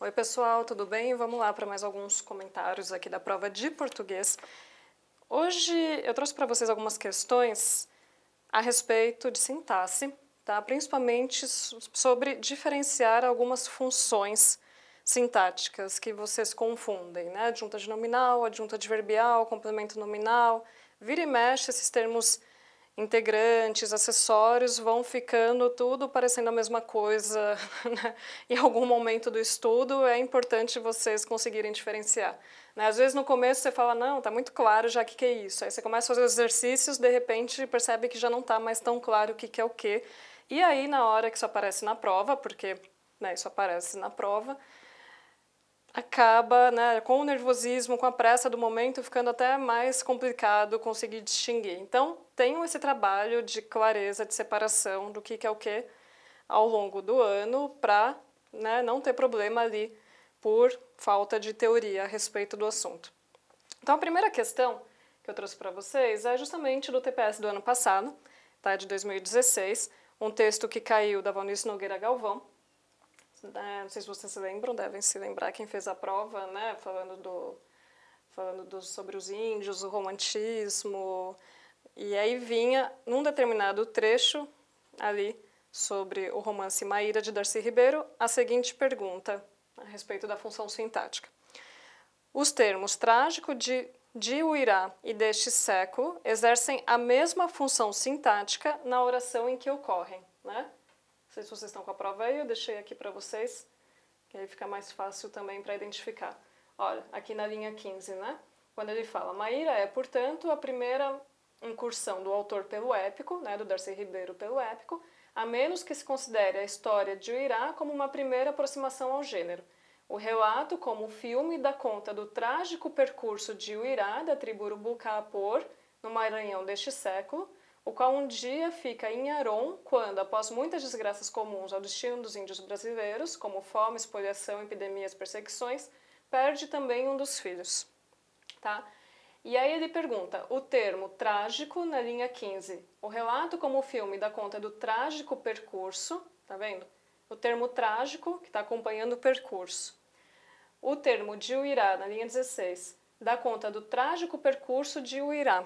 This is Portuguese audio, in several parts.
Oi, pessoal, tudo bem? Vamos lá para mais alguns comentários aqui da prova de português. Hoje eu trouxe para vocês algumas questões a respeito de sintaxe, tá? principalmente sobre diferenciar algumas funções sintáticas que vocês confundem, né? Adjunta de nominal, adjunta adverbial, complemento nominal. Vira e mexe, esses termos integrantes, acessórios, vão ficando tudo parecendo a mesma coisa. Né? Em algum momento do estudo é importante vocês conseguirem diferenciar. Né? Às vezes no começo você fala, não, está muito claro já o que, que é isso. Aí você começa a fazer os exercícios, de repente percebe que já não está mais tão claro o que, que é o que. E aí na hora que isso aparece na prova, porque né, isso aparece na prova, acaba, né, com o nervosismo, com a pressa do momento, ficando até mais complicado conseguir distinguir. Então, tenham esse trabalho de clareza, de separação do que, que é o que ao longo do ano, para né, não ter problema ali por falta de teoria a respeito do assunto. Então, a primeira questão que eu trouxe para vocês é justamente do TPS do ano passado, tá, é de 2016, um texto que caiu da Valnice Nogueira Galvão, né? não sei se vocês se lembram, devem se lembrar quem fez a prova, né, falando do falando do, sobre os índios, o romantismo, e aí vinha num determinado trecho ali sobre o romance Maíra de Darcy Ribeiro a seguinte pergunta a respeito da função sintática. Os termos trágico de de Uirá e deste século exercem a mesma função sintática na oração em que ocorrem, né? sei se vocês estão com a prova aí, eu deixei aqui para vocês, que aí fica mais fácil também para identificar. Olha, aqui na linha 15, né? Quando ele fala, Maíra é, portanto, a primeira incursão do autor pelo épico, né, do Darcy Ribeiro pelo épico, a menos que se considere a história de Uirá como uma primeira aproximação ao gênero. O relato, como filme, dá conta do trágico percurso de Uirá, da tribo Urubuca Apor, no Maranhão deste século, o qual um dia fica em Aron, quando, após muitas desgraças comuns ao destino dos índios brasileiros, como fome, espoliação, epidemias, perseguições, perde também um dos filhos. Tá? E aí ele pergunta, o termo trágico na linha 15. O relato como filme dá conta do trágico percurso, tá vendo? O termo trágico que está acompanhando o percurso. O termo de Uirá na linha 16 dá conta do trágico percurso de Uirá,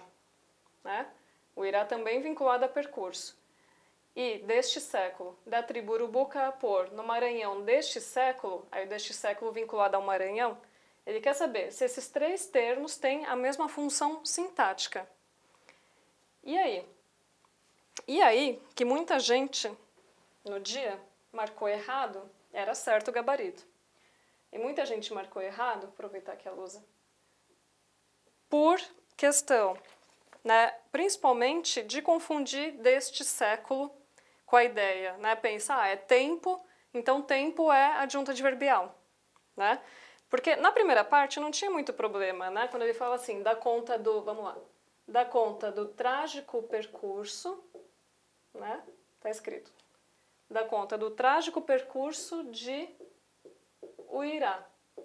né? o Irá também vinculado a percurso, e deste século, da tribo Urubuca a Por, no Maranhão deste século, aí deste século vinculado ao Maranhão, ele quer saber se esses três termos têm a mesma função sintática. E aí? E aí que muita gente no dia marcou errado, era certo o gabarito. E muita gente marcou errado, aproveitar que a luz, por questão né, principalmente de confundir deste século com a ideia. Né? Pensa, ah, é tempo, então tempo é adjunta adverbial. Né? Porque na primeira parte não tinha muito problema, né? quando ele fala assim, da conta do, vamos lá, da conta do trágico percurso, né? Tá escrito. Da conta do trágico percurso de o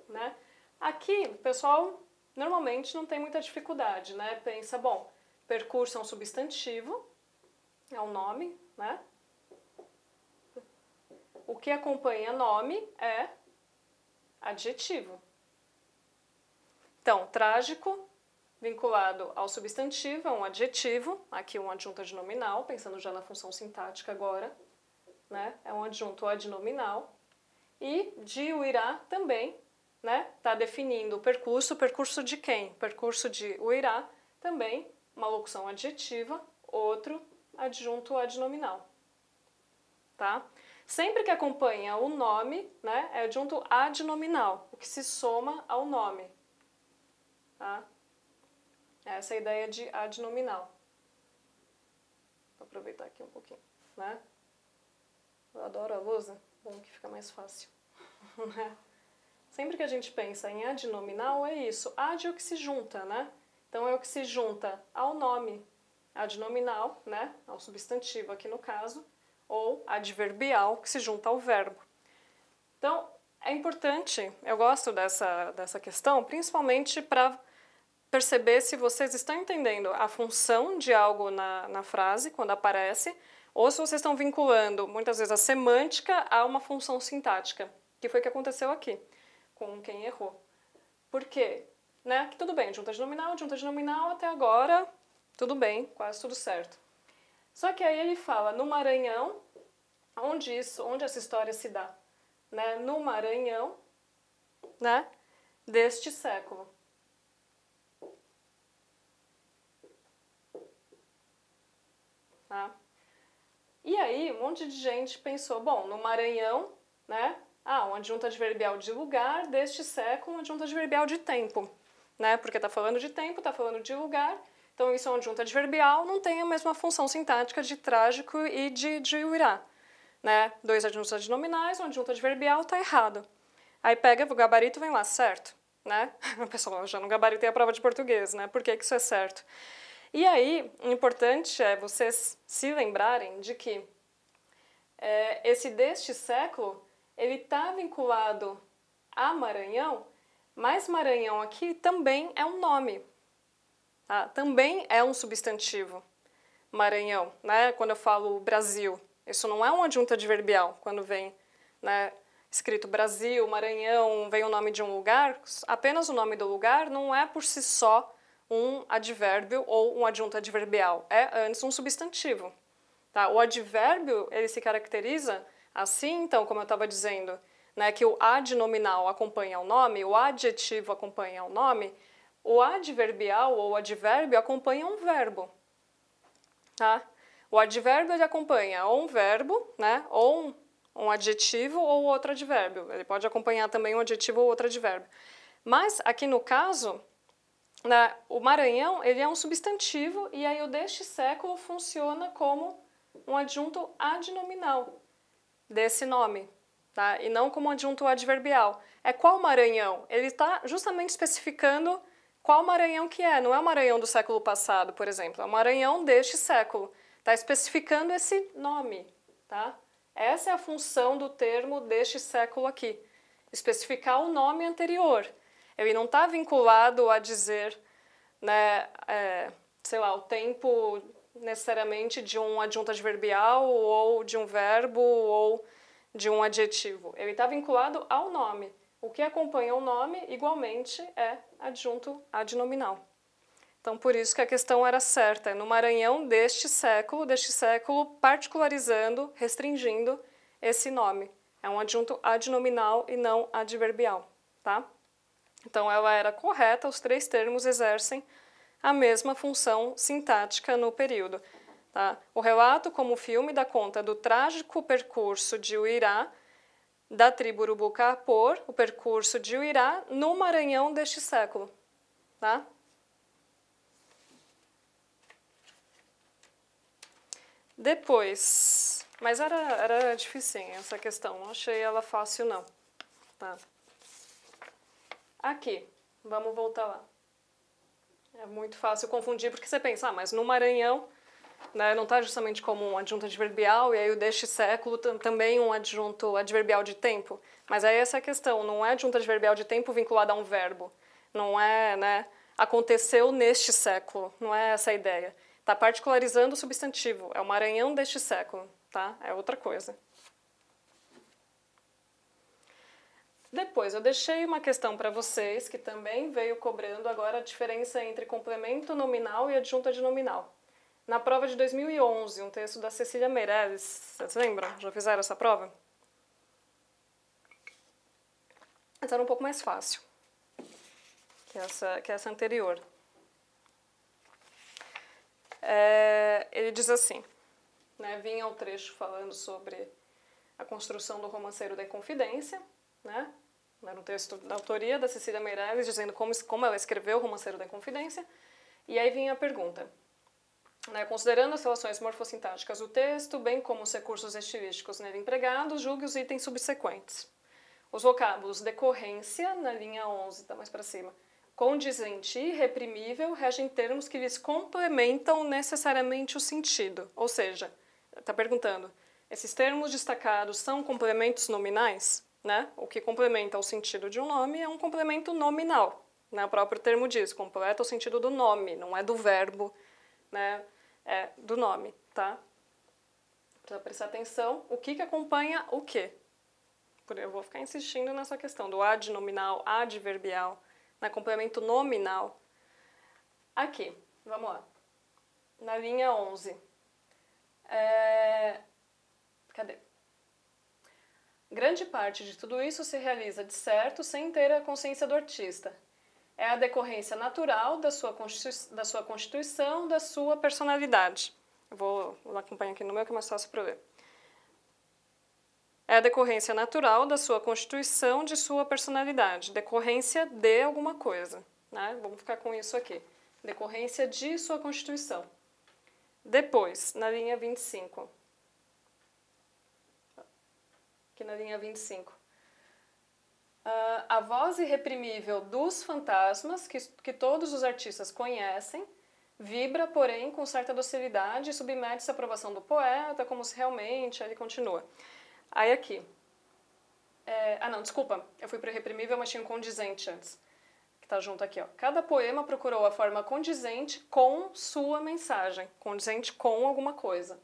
né? Aqui, o pessoal normalmente não tem muita dificuldade, né? Pensa, bom, Percurso é um substantivo, é um nome, né? O que acompanha nome é adjetivo. Então, trágico, vinculado ao substantivo, é um adjetivo, aqui um adjunto adnominal, pensando já na função sintática agora, né? É um adjunto adnominal. E diuirá também, né? Está definindo o percurso, percurso de quem? Percurso de uirá também uma locução adjetiva, outro adjunto adnominal. Tá? Sempre que acompanha o nome, né, é adjunto adnominal, o que se soma ao nome. Tá? Essa é a ideia de adnominal. Vou aproveitar aqui um pouquinho, né? Eu adoro a lousa, bom que fica mais fácil. Né? Sempre que a gente pensa em adnominal, é isso. Ad é o que se junta, né? Então é o que se junta ao nome adnominal, né, ao substantivo aqui no caso, ou adverbial, que se junta ao verbo. Então, é importante, eu gosto dessa, dessa questão, principalmente para perceber se vocês estão entendendo a função de algo na, na frase, quando aparece, ou se vocês estão vinculando, muitas vezes, a semântica a uma função sintática, que foi o que aconteceu aqui, com quem errou. Por quê? né? Que tudo bem, junta de nominal, junta de nominal, até agora, tudo bem, quase tudo certo. Só que aí ele fala, no Maranhão, onde isso, onde essa história se dá, né? No Maranhão, né? Deste século. Tá? E aí, um monte de gente pensou, bom, no Maranhão, né? Ah, uma adjunta adverbial de lugar deste século, uma adjunta adverbial de tempo né? Porque está falando de tempo, está falando de lugar. Então, isso é um adjunto adverbial, não tem a mesma função sintática de trágico e de, de irá. Né? Dois adjuntos adnominais, um adjunto adverbial, está errado. Aí pega o gabarito vem lá, certo. Né? O pessoal já não gabaritei a prova de português, né? Por que, que isso é certo? E aí, o importante é vocês se lembrarem de que é, esse deste século, ele está vinculado a Maranhão, mas Maranhão aqui também é um nome, tá? também é um substantivo. Maranhão, né? quando eu falo Brasil, isso não é um adjunto adverbial. Quando vem né, escrito Brasil, Maranhão, vem o nome de um lugar, apenas o nome do lugar não é por si só um advérbio ou um adjunto adverbial, é antes um substantivo. Tá? O advérbio ele se caracteriza assim, então, como eu estava dizendo, né, que o adnominal acompanha o nome, o adjetivo acompanha o nome, o adverbial ou advérbio acompanha um verbo. Tá? O advérbio ele acompanha ou um verbo, né, ou um, um adjetivo ou outro advérbio. Ele pode acompanhar também um adjetivo ou outro advérbio. Mas aqui no caso, né, o Maranhão ele é um substantivo e aí o deste século funciona como um adjunto adnominal desse nome, tá? E não como adjunto adverbial. É qual Maranhão? Ele está justamente especificando qual Maranhão que é. Não é o Maranhão do século passado, por exemplo. É o Maranhão deste século. Está especificando esse nome, tá? Essa é a função do termo deste século aqui. Especificar o nome anterior. Ele não está vinculado a dizer, né, é, sei lá, o tempo necessariamente de um adjunto adverbial ou de um verbo ou de um adjetivo. Ele está vinculado ao nome. O que acompanha o nome, igualmente, é adjunto adnominal. Então, por isso que a questão era certa. É no Maranhão deste século, deste século, particularizando, restringindo esse nome. É um adjunto adnominal e não adverbial, tá? Então, ela era correta, os três termos exercem a mesma função sintática no período. Tá? O relato como filme dá conta do trágico percurso de Uirá, da tribo Urubuca por o percurso de Uirá no Maranhão deste século. Tá? Depois, mas era, era difícil essa questão, não achei ela fácil não. Tá? Aqui, vamos voltar lá. É muito fácil confundir porque você pensa, ah, mas no Maranhão né? Não está justamente como um adjunto adverbial, e aí o deste século também um adjunto adverbial de tempo. Mas aí essa é a questão, não é adjunto adverbial de tempo vinculado a um verbo. Não é, né? Aconteceu neste século, não é essa a ideia. Está particularizando o substantivo, é o maranhão deste século, tá? É outra coisa. Depois, eu deixei uma questão para vocês que também veio cobrando agora a diferença entre complemento nominal e adjunto adnominal na prova de 2011, um texto da Cecília Meirelles. Vocês lembram? Já fizeram essa prova? Essa era um pouco mais fácil que essa, que essa anterior. É, ele diz assim, né, vinha o trecho falando sobre a construção do romanceiro da Confidência, né, era né, um texto da autoria da Cecília Meirelles, dizendo como, como ela escreveu o romanceiro da Confidência, e aí vinha a pergunta, né, considerando as relações morfossintáticas do texto, bem como os recursos estilísticos nele empregados, julgue os itens subsequentes. Os vocábulos decorrência, na linha 11, está mais para cima, condizente e reprimível regem termos que lhes complementam necessariamente o sentido. Ou seja, está perguntando, esses termos destacados são complementos nominais? Né? O que complementa o sentido de um nome é um complemento nominal. Né? O próprio termo diz, completa o sentido do nome, não é do verbo. Né? é, do nome, tá? Precisa prestar atenção o que, que acompanha o quê. Eu vou ficar insistindo nessa questão do adnominal, adverbial, na complemento nominal. Aqui, vamos lá. Na linha 11. É... Cadê? Grande parte de tudo isso se realiza de certo sem ter a consciência do artista é a decorrência natural da sua, da sua constituição, da sua personalidade. Eu vou, acompanhar aqui no meu que é mais fácil para ver. É a decorrência natural da sua constituição, de sua personalidade. Decorrência de alguma coisa. Né? Vamos ficar com isso aqui. Decorrência de sua constituição. Depois, na linha 25. Aqui na linha 25 uh, a voz irreprimível dos fantasmas, que, que todos os artistas conhecem, vibra, porém, com certa docilidade e submete-se à aprovação do poeta, como se realmente ele continua. Aí aqui. É, ah, não, desculpa, eu fui para irreprimível, mas tinha um condizente antes que tá junto aqui, ó. Cada poema procurou a forma condizente com sua mensagem, condizente com alguma coisa.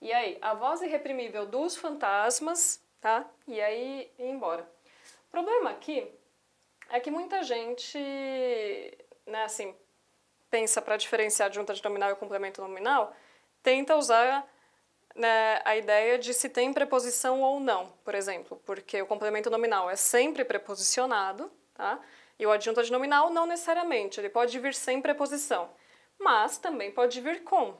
E aí, a voz irreprimível dos fantasmas, tá? E aí, e embora. O problema aqui é que muita gente, né, assim, pensa para diferenciar a junta de nominal e complemento nominal, tenta usar né, a ideia de se tem preposição ou não, por exemplo, porque o complemento nominal é sempre preposicionado, tá? E o adjunto adnominal não necessariamente, ele pode vir sem preposição, mas também pode vir com.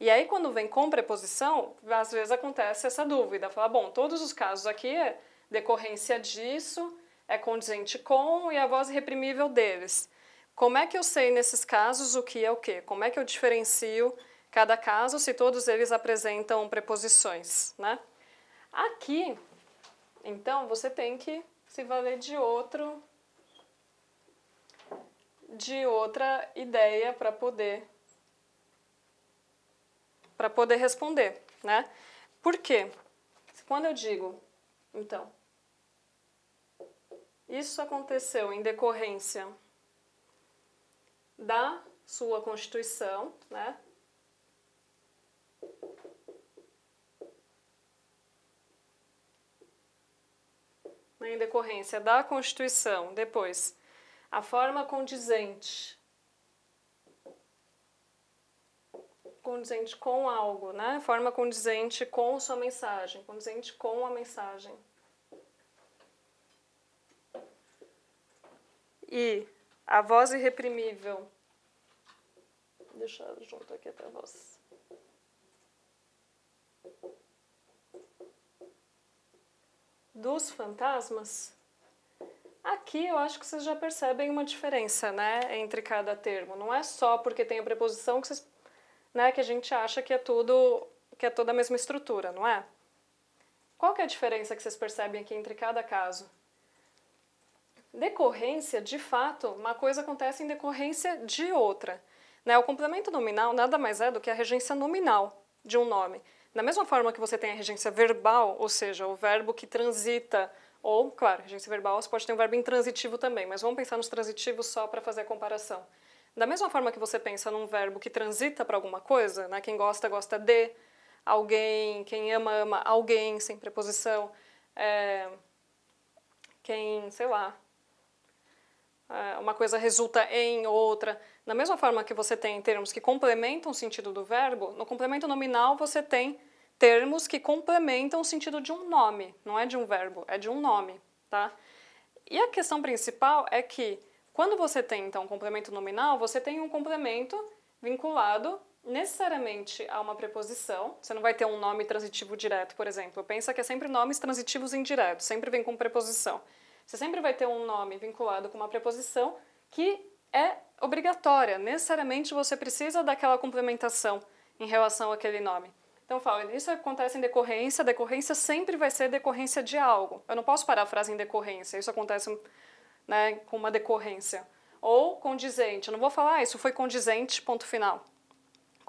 E aí quando vem com preposição, às vezes acontece essa dúvida, fala, bom, todos os casos aqui é decorrência disso é condizente com e a voz reprimível deles. Como é que eu sei nesses casos o que é o que? Como é que eu diferencio cada caso se todos eles apresentam preposições, né? Aqui, então, você tem que se valer de outro de outra ideia para poder para poder responder, né? Por quê? Quando eu digo, então, isso aconteceu em decorrência da sua Constituição, né? Em decorrência da Constituição, depois, a forma condizente condizente com algo, né? Forma condizente com sua mensagem, condizente com a mensagem. e a voz irreprimível. Deixa eu junto aqui a voz. Dos fantasmas. Aqui eu acho que vocês já percebem uma diferença, né, entre cada termo. Não é só porque tem a preposição que vocês, né, que a gente acha que é tudo, que é toda a mesma estrutura, não é? Qual que é a diferença que vocês percebem aqui entre cada caso? Decorrência, de fato, uma coisa acontece em decorrência de outra. Né? O complemento nominal nada mais é do que a regência nominal de um nome. Da mesma forma que você tem a regência verbal, ou seja, o verbo que transita, ou, claro, regência verbal, você pode ter um verbo intransitivo também, mas vamos pensar nos transitivos só para fazer a comparação. Da mesma forma que você pensa num verbo que transita para alguma coisa, né? quem gosta, gosta de, alguém, quem ama, ama alguém, sem preposição, é... quem, sei lá, ah, uma coisa resulta em outra. Da mesma forma que você tem termos que complementam o sentido do verbo, no complemento nominal você tem termos que complementam o sentido de um nome, não é de um verbo, é de um nome, tá? E a questão principal é que quando você tem então um complemento nominal, você tem um complemento vinculado necessariamente a uma preposição. Você não vai ter um nome transitivo direto, por exemplo. Pensa que é sempre nomes transitivos indiretos, sempre vem com preposição. Você sempre vai ter um nome vinculado com uma preposição que é obrigatória, necessariamente você precisa daquela complementação em relação àquele nome. Então eu falo, isso acontece em decorrência, decorrência sempre vai ser decorrência de algo. Eu não posso parar a frase em decorrência, isso acontece né, com uma decorrência. Ou condizente, eu não vou falar, ah, isso foi condizente, ponto final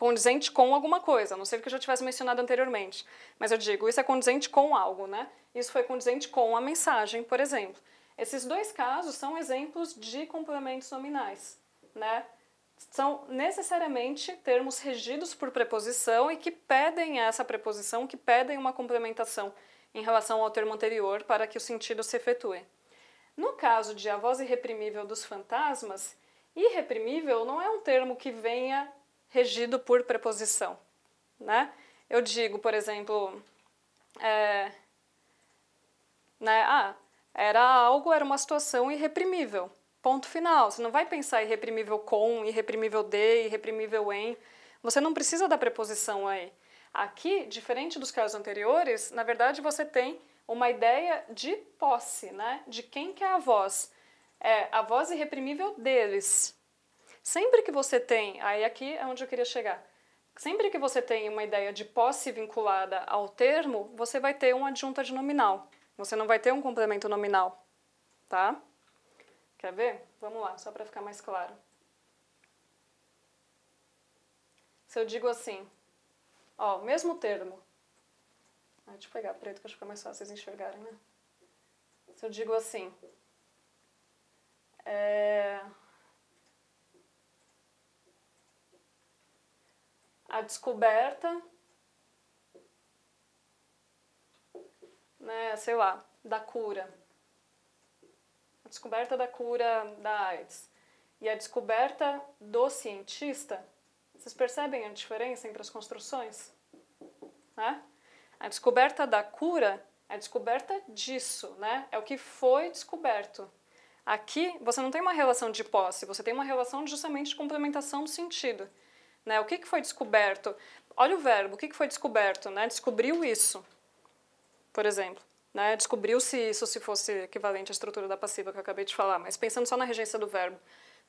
condizente com alguma coisa, a não ser que eu já tivesse mencionado anteriormente. Mas eu digo, isso é condizente com algo, né? Isso foi condizente com a mensagem, por exemplo. Esses dois casos são exemplos de complementos nominais, né? São necessariamente termos regidos por preposição e que pedem essa preposição, que pedem uma complementação em relação ao termo anterior para que o sentido se efetue. No caso de a voz irreprimível dos fantasmas, irreprimível não é um termo que venha regido por preposição, né? Eu digo, por exemplo, é, né? Ah, era algo, era uma situação irreprimível. Ponto final. Você não vai pensar irreprimível com, irreprimível de, irreprimível em. Você não precisa da preposição aí. Aqui, diferente dos casos anteriores, na verdade você tem uma ideia de posse, né? De quem que é a voz. É a voz irreprimível deles. Sempre que você tem, aí aqui é onde eu queria chegar. Sempre que você tem uma ideia de posse vinculada ao termo, você vai ter um adjunto nominal. Você não vai ter um complemento nominal, tá? Quer ver? Vamos lá, só para ficar mais claro. Se eu digo assim, ó, mesmo termo. Ah, deixa eu pegar preto que acho que fica mais fácil vocês enxergarem, né? Se eu digo assim, é, a descoberta, né, sei lá, da cura. A descoberta da cura da AIDS e a descoberta do cientista, vocês percebem a diferença entre as construções? Né? A descoberta da cura é a descoberta disso, né? É o que foi descoberto. Aqui você não tem uma relação de posse, você tem uma relação justamente de complementação do sentido. Né? O que, que foi descoberto? Olha o verbo, o que, que foi descoberto? Né? Descobriu isso, por exemplo. Né? Descobriu-se isso se fosse equivalente à estrutura da passiva que eu acabei de falar, mas pensando só na regência do verbo.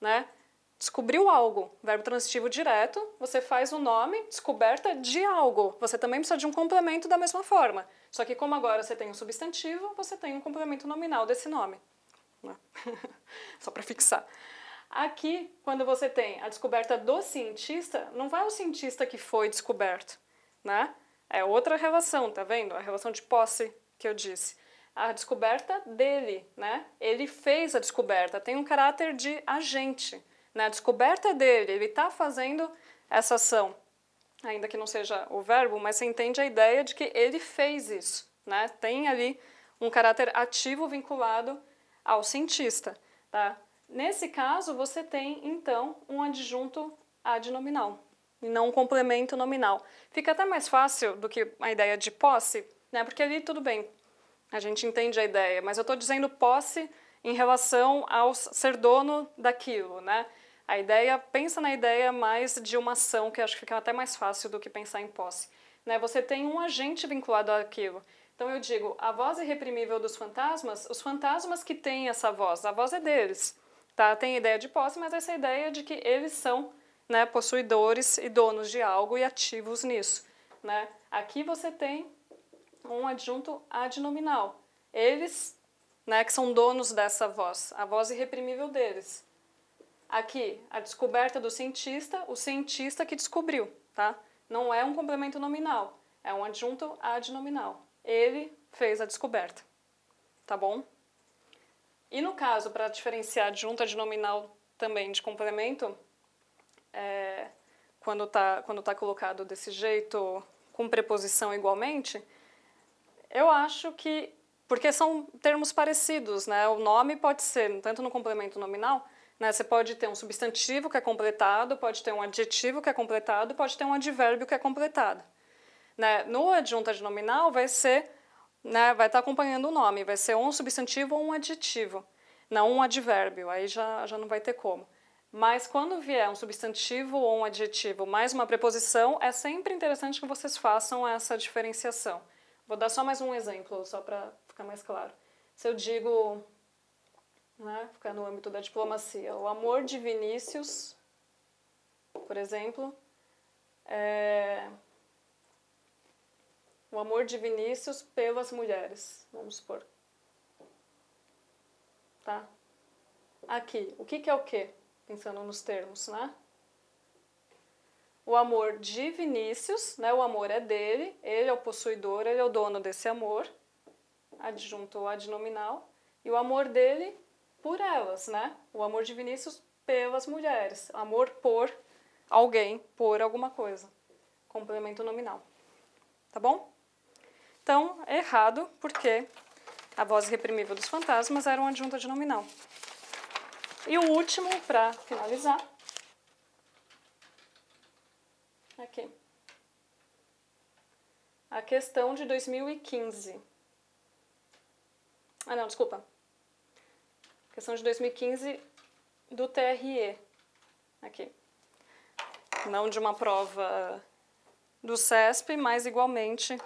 Né? Descobriu algo, verbo transitivo direto, você faz o nome descoberta de algo. Você também precisa de um complemento da mesma forma. Só que como agora você tem um substantivo, você tem um complemento nominal desse nome. Né? Só para fixar. Aqui, quando você tem a descoberta do cientista, não vai o cientista que foi descoberto, né? É outra relação, tá vendo? A relação de posse que eu disse. A descoberta dele, né? Ele fez a descoberta, tem um caráter de agente. Né? A descoberta dele, ele está fazendo essa ação. Ainda que não seja o verbo, mas você entende a ideia de que ele fez isso. Né? Tem ali um caráter ativo vinculado ao cientista. Tá? Nesse caso, você tem então um adjunto adnominal e não um complemento nominal. Fica até mais fácil do que a ideia de posse, né? Porque ali tudo bem, a gente entende a ideia, mas eu estou dizendo posse em relação ao ser dono daquilo, né? A ideia, pensa na ideia mais de uma ação, que acho que fica até mais fácil do que pensar em posse. Né? Você tem um agente vinculado àquilo. Então eu digo, a voz irreprimível dos fantasmas, os fantasmas que têm essa voz, a voz é deles. Tá? Tem ideia de posse, mas essa ideia de que eles são né, possuidores e donos de algo e ativos nisso. Né? Aqui você tem um adjunto adnominal. Eles, né, que são donos dessa voz, a voz irreprimível deles. Aqui, a descoberta do cientista, o cientista que descobriu, tá? Não é um complemento nominal, é um adjunto adnominal. Ele fez a descoberta, tá bom? E no caso, para diferenciar de junta de nominal também de complemento, é, quando está quando tá colocado desse jeito, com preposição igualmente, eu acho que. Porque são termos parecidos, né? O nome pode ser, tanto no complemento nominal, né? você pode ter um substantivo que é completado, pode ter um adjetivo que é completado, pode ter um advérbio que é completado. Né? No adjunta de nominal vai ser né, vai estar tá acompanhando o nome, vai ser um substantivo ou um adjetivo, não um advérbio, aí já, já não vai ter como. Mas quando vier um substantivo ou um adjetivo mais uma preposição, é sempre interessante que vocês façam essa diferenciação. Vou dar só mais um exemplo, só para ficar mais claro. Se eu digo, né, ficar no âmbito da diplomacia, o amor de Vinícius, por exemplo, é, o amor de Vinícius pelas mulheres, vamos supor. Tá? Aqui, o que, que é o que? Pensando nos termos, né? O amor de Vinícius, né? O amor é dele, ele é o possuidor, ele é o dono desse amor, adjunto ou adnominal. E o amor dele por elas, né? O amor de Vinícius pelas mulheres, amor por alguém, por alguma coisa. Complemento nominal. Tá bom? Então, é errado, porque a voz reprimível dos fantasmas era uma junta nominal E o último, para finalizar, aqui. A questão de 2015. Ah, não, desculpa. A questão de 2015 do TRE. Aqui. Não de uma prova do CESP, mas igualmente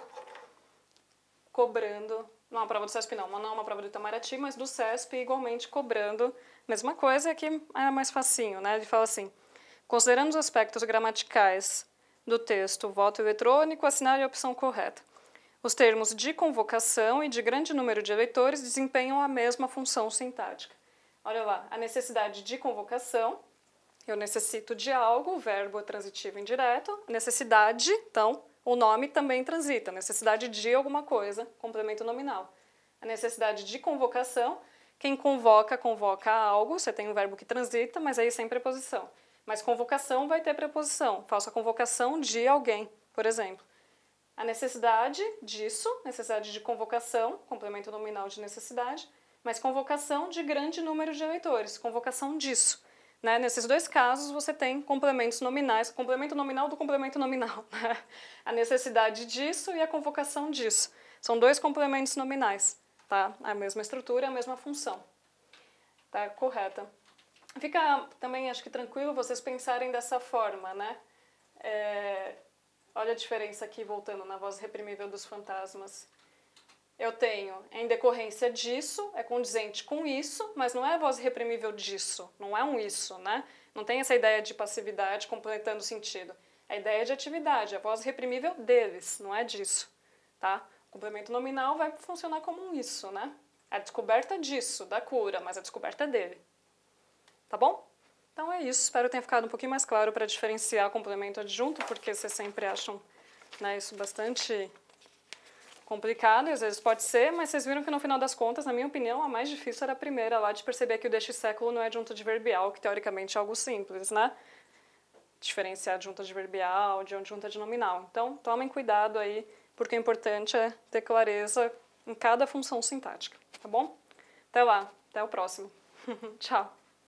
cobrando não uma prova do CESP não, não é uma prova do Itamaraty, mas do CESP igualmente cobrando. Mesma coisa que é mais facinho, né? Ele fala assim, considerando os aspectos gramaticais do texto voto eletrônico, assinale é a opção correta. Os termos de convocação e de grande número de eleitores desempenham a mesma função sintática. Olha lá, a necessidade de convocação, eu necessito de algo, o verbo é transitivo indireto, necessidade, então, o nome também transita, necessidade de alguma coisa, complemento nominal. A necessidade de convocação, quem convoca, convoca algo, você tem um verbo que transita, mas aí sem preposição. Mas convocação vai ter preposição, faço a convocação de alguém, por exemplo. A necessidade disso, necessidade de convocação, complemento nominal de necessidade, mas convocação de grande número de eleitores, convocação disso. Né? Nesses dois casos, você tem complementos nominais, complemento nominal do complemento nominal. Né? A necessidade disso e a convocação disso. São dois complementos nominais, tá? A mesma estrutura, a mesma função. Tá? Correta. Fica também, acho que tranquilo vocês pensarem dessa forma, né? É... Olha a diferença aqui, voltando na voz reprimível dos fantasmas. Eu tenho em decorrência disso, é condizente com isso, mas não é a voz reprimível disso, não é um isso, né? Não tem essa ideia de passividade completando o sentido. É a ideia é de atividade, é a voz reprimível deles, não é disso, tá? O complemento nominal vai funcionar como um isso, né? É a descoberta disso, da cura, mas a descoberta é dele. Tá bom? Então é isso. Espero que tenha ficado um pouquinho mais claro para diferenciar complemento adjunto, porque vocês sempre acham né, isso bastante complicado, às vezes pode ser, mas vocês viram que no final das contas, na minha opinião, a mais difícil era a primeira lá de perceber que o deste século não é adjunto adverbial, que teoricamente é algo simples, né? Diferenciar adjunto adverbial de adjunta de nominal. Então, tomem cuidado aí, porque o importante é ter clareza em cada função sintática, tá bom? Até lá, até o próximo. Tchau.